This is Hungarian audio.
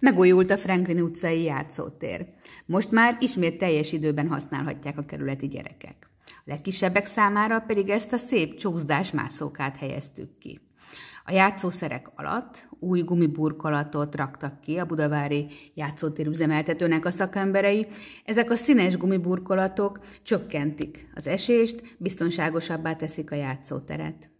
Megújult a Franklin utcai játszótér. Most már ismét teljes időben használhatják a kerületi gyerekek. A legkisebbek számára pedig ezt a szép csúszdás mászókát helyeztük ki. A játszószerek alatt új gumiburkolatot raktak ki a budavári játszótér üzemeltetőnek a szakemberei. Ezek a színes gumiburkolatok csökkentik az esést, biztonságosabbá teszik a játszóteret.